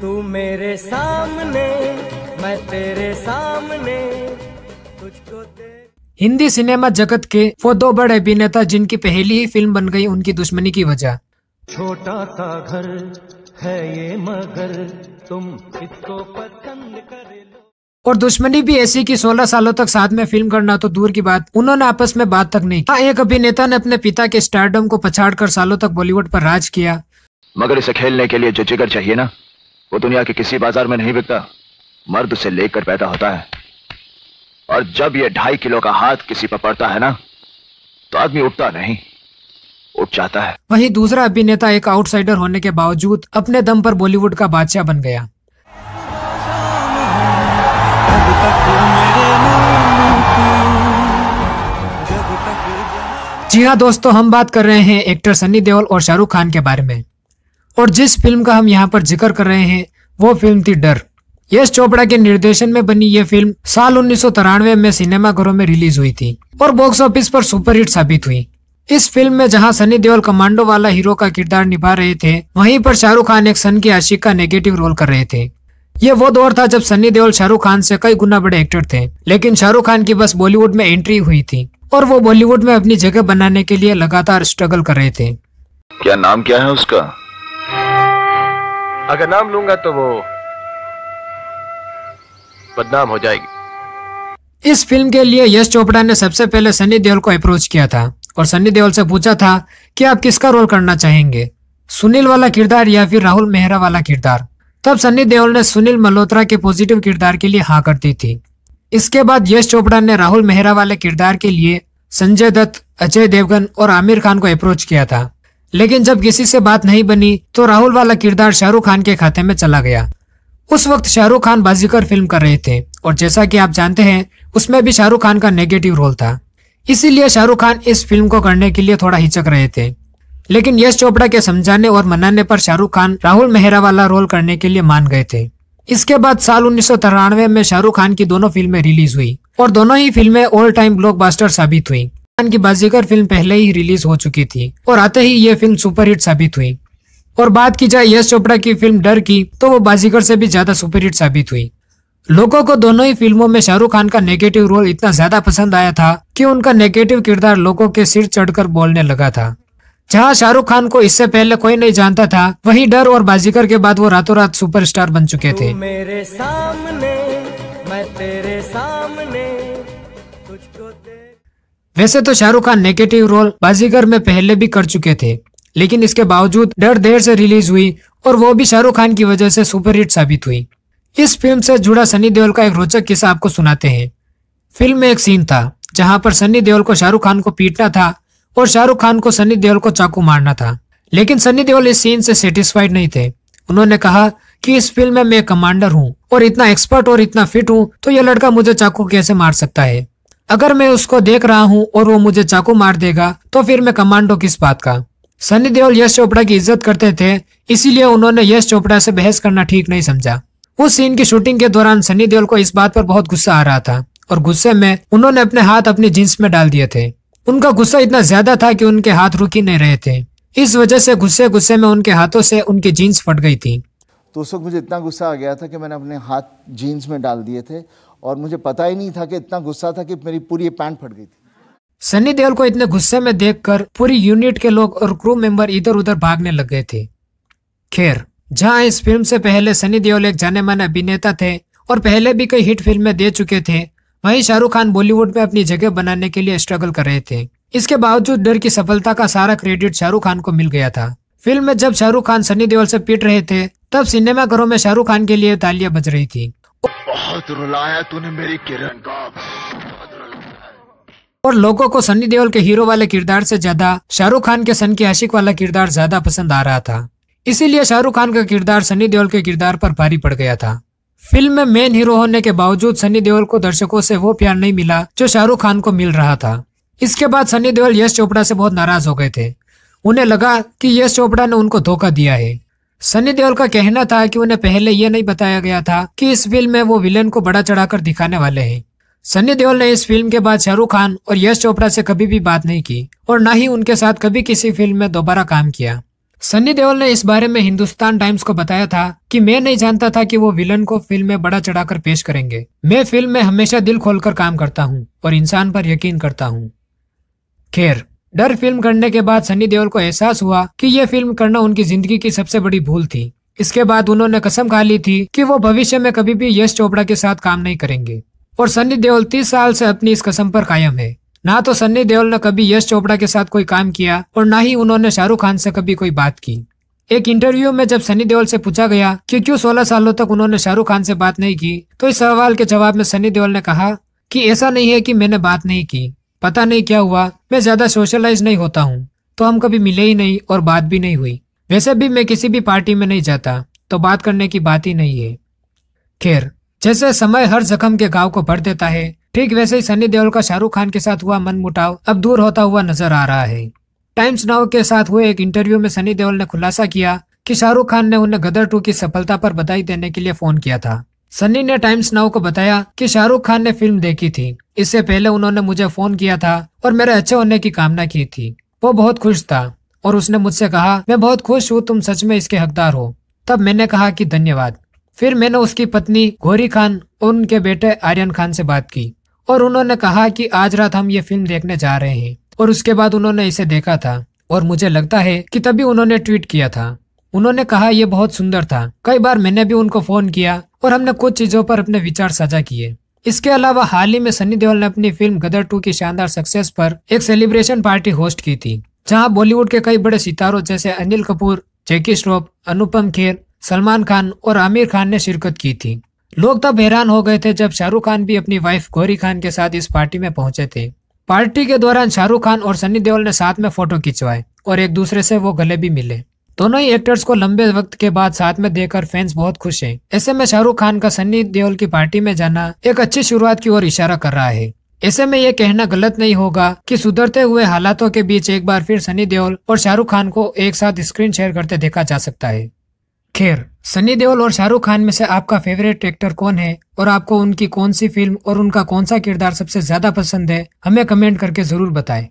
तू मेरे सामने मैं तेरे सामने तुझको हिंदी सिनेमा जगत के वो दो बड़े अभिनेता जिनकी पहली ही फिल्म बन गई उनकी दुश्मनी की वजह छोटा सा घर है ये मगर तुम इसको पसंद कर और दुश्मनी भी ऐसी कि 16 सालों तक साथ में फिल्म करना तो दूर की बात उन्होंने आपस में बात तक नहीं हाँ एक अभिनेता ने अपने पिता के स्टारडम को पछाड़ कर सालों तक बॉलीवुड पर राज किया मगर इसे खेलने के लिए जो जिगर चाहिए ना वो दुनिया के किसी बाजार में नहीं बिकता मर्द उसे लेकर पैदा होता है और जब ये ढाई किलो का हाथ किसी पर पड़ता है ना तो आदमी उठता नहीं उठ जाता है वहीं दूसरा अभिनेता एक आउटसाइडर होने के बावजूद अपने दम पर बॉलीवुड का बादशाह बन गया जी हाँ दोस्तों हम बात कर रहे हैं एक्टर सनी देओल और शाहरुख खान के बारे में और जिस फिल्म का हम यहाँ पर जिक्र कर रहे हैं वो फिल्म थी डर यश चोपड़ा के निर्देशन में बनी ये फिल्म साल उन्नीस में सिनेमाघरों में रिलीज हुई थी और बॉक्स ऑफिस पर सुपरहिट साबित हुई इस फिल्म में जहां सनी देओल कमांडो वाला हीरो का किरदार निभा रहे थे वहीं पर शाहरुख खान एक सन की आशिक का नेगेटिव रोल कर रहे थे ये वो दौर था जब सनी देओल शाहरुख खान से कई गुना बड़े एक्टर थे लेकिन शाहरुख खान की बस बॉलीवुड में एंट्री हुई थी और वो बॉलीवुड में अपनी जगह बनाने के लिए लगातार स्ट्रगल कर रहे थे क्या नाम क्या है उसका अगर नाम लूंगा तो वो बदनाम हो जाएगी इस फिल्म के लिए यश चोपड़ा ने सबसे पहले सनी देओल को अप्रोच किया था और सनी देओल से पूछा था कि आप किसका रोल करना चाहेंगे सुनील वाला किरदार या फिर राहुल मेहरा वाला किरदार तब सनी देओल ने सुनील मल्होत्रा के पॉजिटिव किरदार के लिए हाँ कर दी थी इसके बाद यश चोपड़ा ने राहुल मेहरा वाले किरदार के लिए संजय दत्त अजय देवगन और आमिर खान को अप्रोच किया था लेकिन जब किसी से बात नहीं बनी तो राहुल वाला किरदार शाहरुख खान के खाते में चला गया उस वक्त शाहरुख खान बाजीकर फिल्म कर रहे थे और जैसा कि आप जानते हैं उसमें भी शाहरुख खान का नेगेटिव रोल था इसीलिए शाहरुख खान इस फिल्म को करने के लिए थोड़ा हिचक रहे थे लेकिन यश चोपड़ा के समझाने और मनाने पर शाहरुख खान राहुल मेहरा वाला रोल करने के लिए मान गए थे इसके बाद साल उन्नीस में शाहरुख खान की दोनों फिल्में रिलीज हुई और दोनों ही फिल्में ऑल टाइम ब्लॉकबस्टर साबित हुई खान की बाजीगर फिल्म पहले ही रिलीज हो चुकी थी और आते ही ये फिल्म सुपरहिट साबित हुई और बात की जाए यश चोपड़ा की फिल्म डर की तो वो बाजीगर से भी ज्यादा सुपरहिट साबित हुई लोगों को दोनों ही फिल्मों में शाहरुख खान का नेगेटिव रोल इतना ज्यादा पसंद आया था कि उनका नेगेटिव किरदार लोगों के सिर चढ़कर बोलने लगा था जहां शाहरुख खान को इससे पहले कोई नहीं जानता था वहीं डर और बाजीगर के बाद वो रातों रात सुपर बन चुके थे मेरे सामने मैं तेरे सामने वैसे तो शाहरुख खान नेगेटिव रोल बाजीगर में पहले भी कर चुके थे लेकिन इसके बावजूद डर देर से रिलीज हुई और वो भी शाहरुख खान की वजह से सुपरहिट साबित हुई इस फिल्म से जुड़ा सनी देओल का एक रोचक किस्सा आपको सुनाते हैं फिल्म में एक सीन था जहां पर सनी देओल को शाहरुख खान को पीटना था और शाहरुख खान को सनी देओल को चाकू मारना था लेकिन सनी देओल इस सीन से सेटिस्फाइड नहीं थे उन्होंने कहा कि इस फिल्म में मैं कमांडर हूँ और इतना एक्सपर्ट और इतना फिट हूँ तो यह लड़का मुझे चाकू कैसे मार सकता है अगर मैं उसको देख रहा हूँ और वो मुझे चाकू मार देगा तो फिर मैं कमांडो किस बात का सनी देओल यश चोपड़ा की इज्जत करते थे इसीलिए उन्होंने यश चोपड़ा से बहस करना ठीक नहीं समझा उस सीन की शूटिंग के दौरान सनी देओल को इस बात पर बहुत गुस्सा आ रहा था और गुस्से में उन्होंने अपने हाथ अपनी जीन्स में डाल दिए थे उनका गुस्सा इतना ज्यादा था कि उनके हाथ रुक ही नहीं रहे थे इस वजह से गुस्से गुस्से में उनके हाथों से उनकी जीन्स फट गई थी तो उस वक्त मुझे इतना गुस्सा आ गया था कि मैंने अपने हाथ जीन्स में डाल दिए थे और मुझे पता ही नहीं था कि इतना गुस्सा था कि मेरी पूरी पैंट फट गई थी सनी देओल को इतने गुस्से में देखकर पूरी यूनिट के लोग और क्रू मेंबर इधर उधर भागने लग गए थे खैर जहां इस फिल्म से पहले सनी देओल एक जाने माने अभिनेता थे और पहले भी कई हिट फिल्में दे चुके थे वहीं शाहरुख खान बॉलीवुड में अपनी जगह बनाने के लिए स्ट्रगल कर रहे थे इसके बावजूद डर की सफलता का सारा क्रेडिट शाहरुख खान को मिल गया था फिल्म में जब शाहरुख खान सनी देओल से पीट रहे थे तब सिनेमा घरों में शाहरुख खान के लिए तालियां बज रही थी बहुत रुलाया तूने मेरी किरण को और लोगों को सनी देओल के हीरो वाले किरदार से ज्यादा शाहरुख खान के सन की आशिक वाला किरदार ज्यादा पसंद आ रहा था इसीलिए शाहरुख खान का किरदार सनी देओल के किरदार पर भारी पड़ गया था फिल्म में मेन हीरो होने के बावजूद सनी देओल को दर्शकों से वो प्यार नहीं मिला जो शाहरुख खान को मिल रहा था इसके बाद सनी देओल यश चोपड़ा से बहुत नाराज हो गए थे उन्हें लगा की यश चोपड़ा ने उनको धोखा दिया है सनी देओल का कहना था कि उन्हें पहले यह नहीं बताया गया था कि इस फिल्म में वो विलेन को बड़ा चढ़ाकर दिखाने वाले हैं सनी देओल ने इस फिल्म के बाद शाहरुख खान और यश चोपड़ा से कभी भी बात नहीं की और न ही उनके साथ कभी किसी फिल्म में दोबारा काम किया सनी देओल ने इस बारे में हिंदुस्तान टाइम्स को बताया था कि मैं नहीं जानता था कि वो विलन को फिल्म में बड़ा चढ़ाकर पेश करेंगे मैं फिल्म में हमेशा दिल खोलकर काम करता हूँ और इंसान पर यकीन करता हूँ खैर डर फिल्म करने के बाद सनी देओल को एहसास हुआ कि ये फिल्म करना उनकी जिंदगी की सबसे बड़ी भूल थी इसके बाद उन्होंने कसम खा ली थी कि वो भविष्य में कभी भी यश चोपड़ा के साथ काम नहीं करेंगे और सनी देओल तीस साल से अपनी इस कसम पर कायम है ना तो सन्नी देओल ने कभी यश चोपड़ा के साथ कोई काम किया और ना ही उन्होंने शाहरुख खान से कभी कोई बात की एक इंटरव्यू में जब सनी देओल से पूछा गया कि क्यों 16 सालों तक उन्होंने शाहरुख खान से बात नहीं की तो इस सवाल के जवाब में सनी देओल ने कहा कि ऐसा नहीं है कि मैंने बात नहीं की पता नहीं क्या हुआ मैं ज्यादा सोशलाइज नहीं होता हूँ तो हम कभी मिले ही नहीं और बात भी नहीं हुई वैसे भी मैं किसी भी पार्टी में नहीं जाता तो बात करने की बात ही नहीं है खैर जैसे समय हर जख्म के गाँव को भर देता है ठीक वैसे ही सनी देओल का शाहरुख खान के साथ हुआ मन मुटाव अब दूर होता हुआ नजर आ रहा है टाइम्स नाउ के साथ हुए एक इंटरव्यू में सनी देओल ने खुलासा किया कि शाहरुख खान ने उन्हें गदर टू की सफलता पर बधाई देने के लिए फोन किया था सनी ने टाइम्स नाउ को बताया कि शाहरुख खान ने फिल्म देखी थी इससे पहले उन्होंने मुझे फ़ोन किया था और मेरे अच्छे होने की कामना की थी वो बहुत खुश था और उसने मुझसे कहा मैं बहुत खुश हूँ तुम सच में इसके हकदार हो तब मैंने कहा कि धन्यवाद फिर मैंने उसकी पत्नी घोरी खान और उनके बेटे आर्यन खान से बात की और उन्होंने कहा कि आज रात हम ये फिल्म देखने जा रहे हैं और उसके बाद उन्होंने इसे देखा था और मुझे लगता है कि तभी उन्होंने ट्वीट किया था उन्होंने कहा यह बहुत सुंदर था कई बार मैंने भी उनको फोन किया और हमने कुछ चीजों पर अपने विचार साझा किए इसके अलावा हाल ही में सनी देओल ने अपनी फिल्म गदर टू की शानदार सक्सेस पर एक सेलिब्रेशन पार्टी होस्ट की थी जहां बॉलीवुड के कई बड़े सितारों जैसे अनिल कपूर जैकी श्रॉफ अनुपम खेर सलमान खान और आमिर खान ने शिरकत की थी लोग तब हैरान हो गए थे जब शाहरुख खान भी अपनी वाइफ गौरी खान के साथ इस पार्टी में पहुंचे थे पार्टी के दौरान शाहरुख खान और सनी देओल ने साथ में फोटो खिंचवाए और एक दूसरे से वो गले भी मिले दोनों ही एक्टर्स को लंबे वक्त के बाद साथ में देखकर फैंस बहुत खुश हैं। ऐसे में शाहरुख खान का सन्नी देओल की पार्टी में जाना एक अच्छी शुरुआत की ओर इशारा कर रहा है ऐसे में ये कहना गलत नहीं होगा कि सुधरते हुए हालातों के बीच एक बार फिर सनी देओल और शाहरुख खान को एक साथ स्क्रीन शेयर करते देखा जा सकता है खैर सनी देओल और शाहरुख खान में से आपका फेवरेट एक्टर कौन है और आपको उनकी कौन सी फिल्म और उनका कौन सा किरदार सबसे ज्यादा पसंद है हमें कमेंट करके जरूर बताएं